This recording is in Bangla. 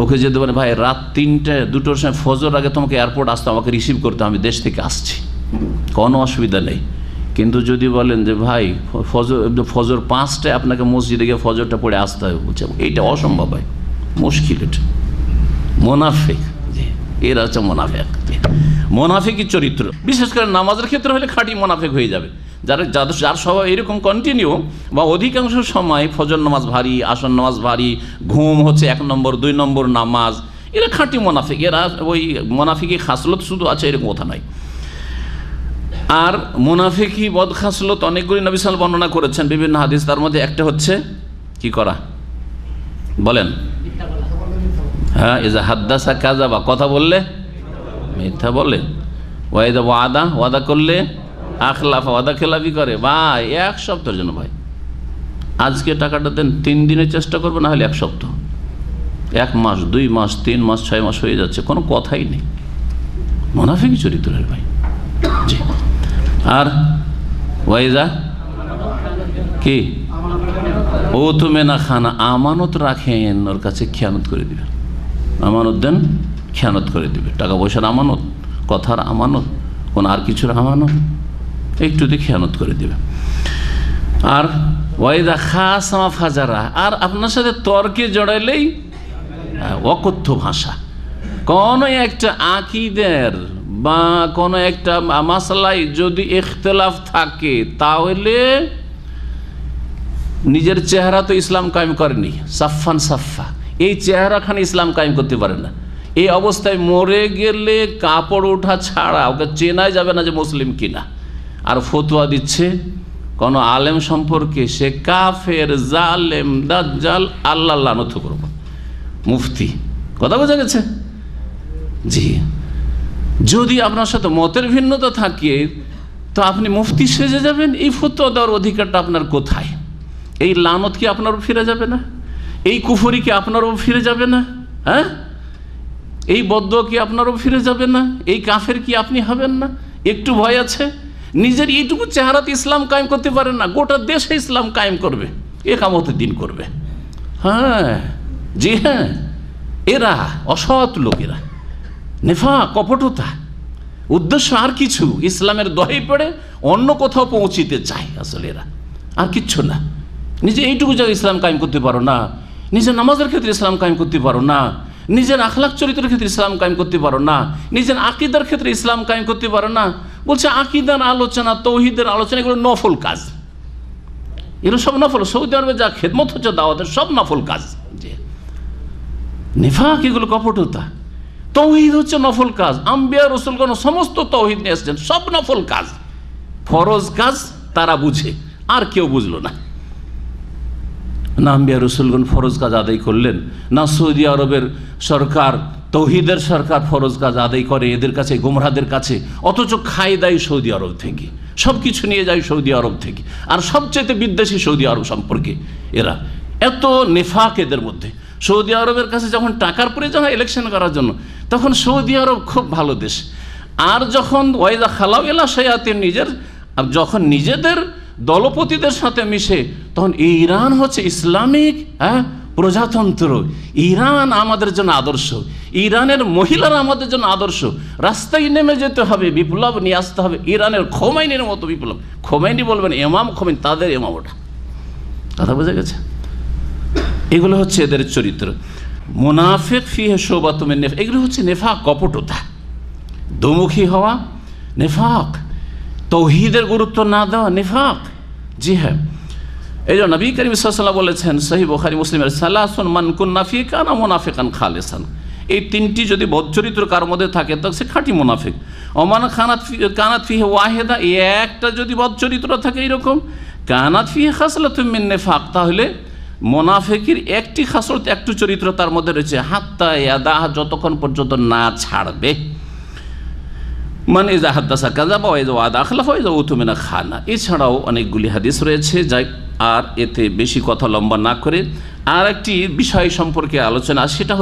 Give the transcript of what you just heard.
ওকে যেতে পারে ভাই রাত তিনটে দুটোর সময় ফজর আগে তোমাকে এয়ারপোর্ট আসতে আমাকে রিসিভ করতে আমি দেশ থেকে আসছি কোনো অসুবিধা নেই কিন্তু যদি বলেন যে ভাই ফজর ফজর পাঁচটায় আপনাকে মসজিদে গিয়ে ফজরটা পড়ে আসতে হবে বলছে এইটা অসম্ভব হয় মুশকিল এটা মোনাফেক এরা হচ্ছে মোনাফেক মোনাফেকই চরিত্র বিশেষ করে নামাজের ক্ষেত্রে হলে খাঁটি মোনাফেক হয়ে যাবে যারা যাদের যার স্বভাব এরকম কন্টিনিউ বা অধিকাংশ সময় ফজর নামাজ ভারী আসন নামাজ ভারী ঘুম হচ্ছে এক নম্বর দুই নম্বর নামাজ এরা খাঁটি মোনাফিক এরা ওই মোনাফিকি খাসলত শুধু আছে এরকম কথা নয় আর মোনাফিকি বদ খাসলত অনেকগুলি নবিসাল বর্ণনা করেছেন বিভিন্ন হাদিস তার মধ্যে একটা হচ্ছে কি করা বলেন হ্যাঁ যে হাদ্দাসা কাজা বা কথা বললে মিথ্যা বলে ওয়াইদা ওয়াদা ওয়াদা করলে আখলাফ ওয়াদা খেলাফি করে ভাই এক সপ্তাহের জন্য ভাই আজকে টাকাটা দেন তিন দিনের চেষ্টা করবো না হলে এক সপ্তাহ এক মাস দুই মাস তিন মাস ছয় মাস হয়ে যাচ্ছে কোনো কথাই নেই মোনাফিক চরিত্রের ভাই জি আর ওয়াইজা কি ও তো মেনা খানা আমানত রাখেন ওর কাছে খেয়ানত করে দিবেন আমানত দেন খেয়ানত করে দিবে টাকা পয়সার আমানত কথার আমানত কোন আর কিছুর আমানত একটু দেখে খেয়ানত করে দেবে আর ওয়াইদা আমা ফাজারা আর আপনার সাথে তর্কে জড়াইলেই অকথ্য ভাষা কোনো একটা আকিদের বা কোনো একটা মাসালায় যদি এখতলাফ থাকে তাহলে নিজের চেহারা তো ইসলাম কায়েম করেনি সাফান সাফা এই চেহারাখানে ইসলাম কায়েম করতে পারে না এই অবস্থায় মরে গেলে কাপড় ওঠা ছাড়া ওকে চেনাই যাবে না যে মুসলিম কিনা আর ফতুয়া দিচ্ছে কোনো আলেম সম্পর্কে সে কাফের জালেম দাজ্জাল আল্লাহ লানত করব মুফতি কথা বোঝা গেছে জি যদি আপনার সাথে মতের ভিন্নতা থাকে তো আপনি মুফতি সেজে যাবেন এই ফতুয়া দেওয়ার অধিকারটা আপনার কোথায় এই লানত কি আপনারও ফিরে যাবে না এই কুফরি কি আপনারও ফিরে যাবে না হ্যাঁ এই বদ্ধ কি আপনারও ফিরে যাবে না এই কাফের কি আপনি হবেন না একটু ভয় আছে নিজের এইটুকু চেহারাতে ইসলাম কায়েম করতে পারে না গোটা দেশে ইসলাম কায়েম করবে একামতের দিন করবে হ্যাঁ জি হ্যাঁ এরা অসৎ লোকেরা নেফা কপটতা উদ্দেশ্য আর কিছু ইসলামের দহে পড়ে অন্য কোথাও পৌঁছিতে চায় আসলে এরা আর কিচ্ছু না নিজে এইটুকু জায়গায় ইসলাম কায়েম করতে পারো না নিজের নামাজের ক্ষেত্রে ইসলাম কায়েম করতে পারো না নিজের আখলাখ চরিত্রের ক্ষেত্রে ইসলাম কায়েম করতে পারো না নিজের আকিদার ক্ষেত্রে ইসলাম কায়েম করতে পারো না বলছে আকিদার আলোচনা তৌহিদের আলোচনা এগুলো নফল কাজ এগুলো সব নফল সৌদি আরবে যা খেদমত হচ্ছে দাওয়াতের সব নফল কাজ নিফাক এগুলো কপটতা তৌহিদ হচ্ছে নফল কাজ আম্বিয়া রসুলগণ সমস্ত তৌহিদ নিয়ে এসছেন সব নফল কাজ ফরজ কাজ তারা বুঝে আর কেউ বুঝলো না না আম্বিয়া রসুলগণ ফরজ কাজ আদায় করলেন না সৌদি আরবের সরকার তৌহিদের সরকার ফরজ কাজ আদায় করে এদের কাছে গোমরাদের কাছে অথচ খাই দেয় সৌদি আরব থেকে সব কিছু নিয়ে যায় সৌদি আরব থেকে আর সবচেয়ে বিদ্বেষী সৌদি আরব সম্পর্কে এরা এত নেফাক এদের মধ্যে সৌদি আরবের কাছে যখন টাকার প্রয়োজন হয় ইলেকশন করার জন্য তখন সৌদি আরব খুব ভালো দেশ আর যখন ওয়াইদা খালাউ এলা সৈয়াতে নিজের আর যখন নিজেদের দলপতিদের সাথে মিশে তখন ইরান হচ্ছে ইসলামিক হ্যাঁ প্রজাতন্ত্র ইরান আমাদের জন্য আদর্শ ইরানের মহিলারা আমাদের জন্য আদর্শ রাস্তায় নেমে যেতে হবে বিপ্লব নিয়ে আসতে হবে ইরানের খোমাইনির মতো বিপ্লব খোমাইনি বলবেন এমাম খোমাইন তাদের এমাম ওটা কথা বোঝা গেছে এগুলো হচ্ছে এদের চরিত্র মোনাফেক ফিহে শোবা তুমি নেফ এগুলো হচ্ছে নেফাক কপটতা দুমুখী হওয়া নেফাক তৌহিদের গুরুত্ব না দেওয়া নেফাক জি হ্যাঁ এই জন্য নবী করিম সাল্লাহ বলেছেন সহি বখারি মুসলিমের সালাহন মানকুন নাফিক আনা মোনাফিকান খালেসান এই তিনটি যদি বজ্জরিত্র কার মধ্যে থাকে তো সে খাঁটি মুনাফিক অমান খানাত কানাত ফিহে ওয়াহেদা এই একটা যদি বজ্জরিত্র থাকে এরকম কানাত ফিহে খাসলা তুমি নেফাক তাহলে মোনাফেকির একটি খাসরত একটু চরিত্র তার মধ্যে রয়েছে হাত্তা ইয়াদাহ যতক্ষণ পর্যন্ত না ছাড়বে মানে ইজা হাদ্দাসা কাজা বা ওয়াদা আখলাফা ইজা উতুমিনা খানা এছাড়াও অনেকগুলি হাদিস রয়েছে যাই আর এতে বেশি কথা লম্বা না করে আর একটি বিষয় সম্পর্কে আলোচনা সেটা